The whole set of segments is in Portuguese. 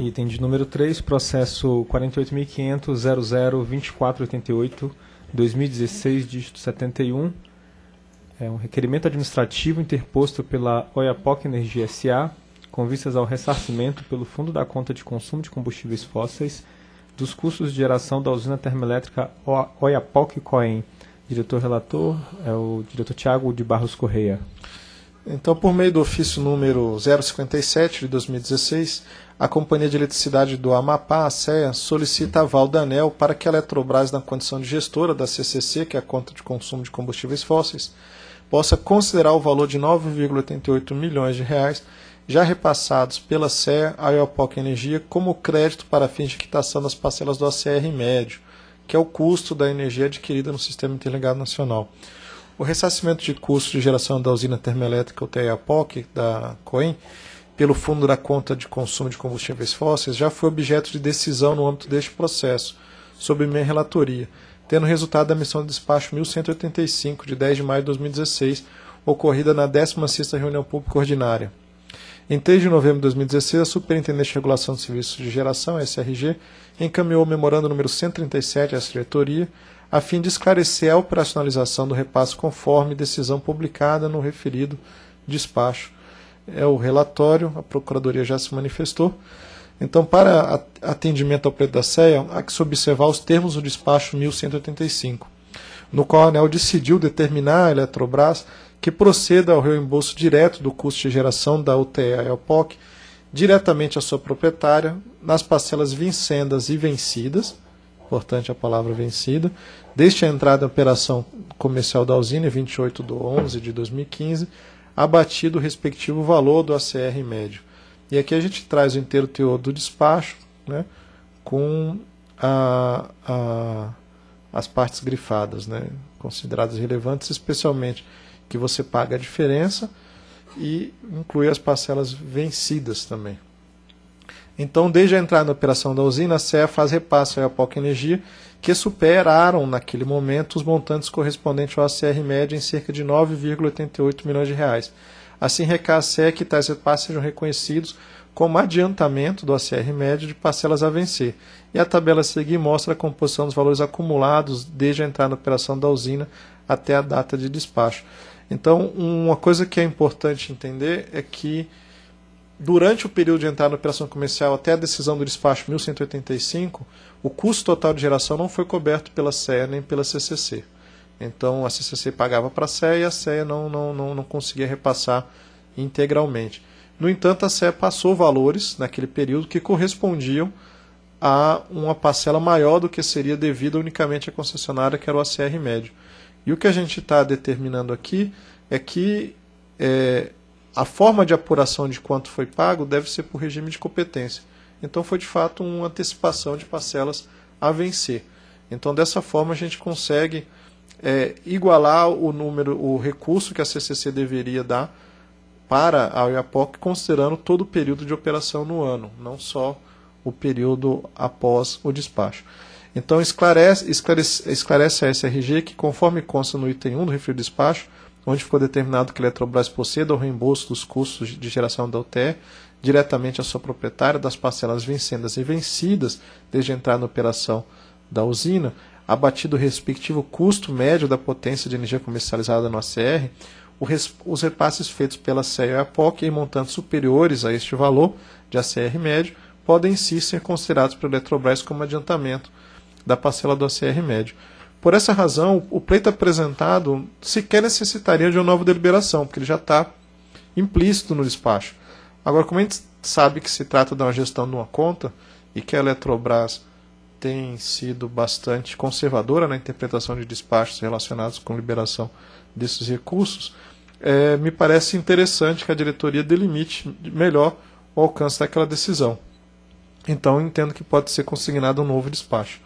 Item de número 3, processo 48.500.00.2488.2016, dígito 71. É um requerimento administrativo interposto pela Oiapoque Energia S.A., com vistas ao ressarcimento pelo Fundo da Conta de Consumo de Combustíveis Fósseis dos custos de geração da usina termoelétrica Oiapoque Coen. Diretor relator é o diretor Tiago de Barros Correia. Então, por meio do ofício número 057 de 2016, a Companhia de Eletricidade do Amapá, a CEA, solicita aval da ANEL para que a Eletrobras, na condição de gestora da CCC, que é a conta de consumo de combustíveis fósseis, possa considerar o valor de 9,88 milhões de reais já repassados pela CEA à Iopoc Energia como crédito para fins de quitação das parcelas do ACR médio, que é o custo da energia adquirida no Sistema Interligado Nacional. O ressarcimento de custos de geração da usina termoelétrica UTEA-POC da COEN pelo fundo da conta de consumo de combustíveis fósseis já foi objeto de decisão no âmbito deste processo, sob minha relatoria, tendo resultado da missão de despacho 1185 de 10 de maio de 2016, ocorrida na 16 reunião pública ordinária. Em 3 de novembro de 2016, a Superintendência de Regulação de Serviços de Geração, SRG, encaminhou o memorando número 137 à diretoria, a fim de esclarecer a operacionalização do repasse conforme decisão publicada no referido despacho. É o relatório, a Procuradoria já se manifestou. Então, para atendimento ao preto da CEA, há que se observar os termos do despacho 1185, no qual a ANEL decidiu determinar à Eletrobras que proceda ao reembolso direto do custo de geração da UTE ELPOC diretamente à sua proprietária nas parcelas vincendas e vencidas, importante a palavra vencida, desde a entrada em operação comercial da usina, 28 de 11 de 2015, abatido o respectivo valor do ACR médio. E aqui a gente traz o inteiro teor do despacho né, com a, a, as partes grifadas, né, consideradas relevantes, especialmente que você paga a diferença e inclui as parcelas vencidas também. Então, desde a entrada na operação da usina, a CEA faz repasse à Iapoca Energia, que superaram naquele momento os montantes correspondentes ao ACR médio em cerca de 9,88 milhões de reais. Assim, recaia a CEA que tais repasses sejam reconhecidos como adiantamento do ACR médio de parcelas a vencer. E a tabela a seguir mostra a composição dos valores acumulados desde a entrada na operação da usina até a data de despacho. Então, uma coisa que é importante entender é que durante o período de entrada na operação comercial até a decisão do despacho 1185, o custo total de geração não foi coberto pela CEA nem pela CCC. Então a CCC pagava para a CEA e a CEA não, não, não, não conseguia repassar integralmente. No entanto, a CEA passou valores naquele período que correspondiam a uma parcela maior do que seria devida unicamente à concessionária, que era o ACR médio. E o que a gente está determinando aqui é que é, a forma de apuração de quanto foi pago deve ser por regime de competência. Então foi de fato uma antecipação de parcelas a vencer. Então dessa forma a gente consegue é, igualar o número, o recurso que a CCC deveria dar para a IAPOC, considerando todo o período de operação no ano, não só o período após o despacho. Então esclarece, esclarece, esclarece a SRG que, conforme consta no item 1 do referido despacho, onde ficou determinado que a Eletrobras proceda ao reembolso dos custos de geração da UTE diretamente à sua proprietária das parcelas vencendas e vencidas desde a entrada na operação da usina, abatido o respectivo custo médio da potência de energia comercializada no ACR, os repasses feitos pela CEA e a POC em montantes superiores a este valor de ACR médio podem, sim ser considerados pela Eletrobras como adiantamento da parcela do ACR médio. Por essa razão, o pleito apresentado sequer necessitaria de uma nova deliberação, porque ele já está implícito no despacho. Agora, como a gente sabe que se trata de uma gestão de uma conta e que a Eletrobras tem sido bastante conservadora na interpretação de despachos relacionados com liberação desses recursos, é, me parece interessante que a diretoria delimite melhor o alcance daquela decisão. Então, entendo que pode ser consignado um novo despacho.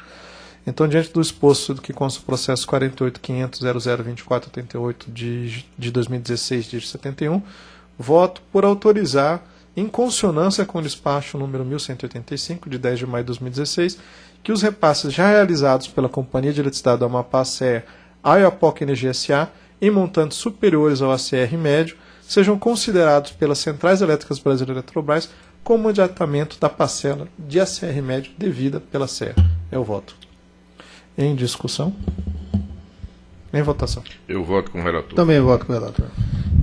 Então, diante do exposto do que consta o processo 48.500.002488 de, de 2016, de 71, voto por autorizar, em consonância com o despacho número 1185, de 10 de maio de 2016, que os repasses já realizados pela Companhia de Eletricidade do Amapá CEA, à Iapoca Energia SA, em montantes superiores ao ACR médio, sejam considerados pelas Centrais Elétricas Brasileiras Eletrobras como adiantamento da parcela de ACR médio devida pela CEA. É o voto. Em discussão? Em votação. Eu voto com o relator. Também voto com o relator.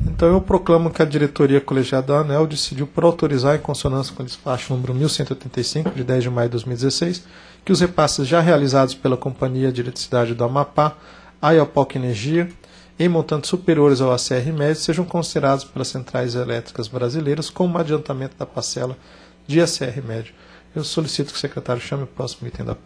Então eu proclamo que a diretoria colegiada da ANEL decidiu por autorizar, em consonância com o despacho número 1185, de 10 de maio de 2016, que os repasses já realizados pela Companhia de Eletricidade do Amapá, a Iopoc Energia, em montantes superiores ao ACR médio, sejam considerados pelas centrais elétricas brasileiras como adiantamento da parcela de ACR médio. Eu solicito que o secretário chame o próximo item da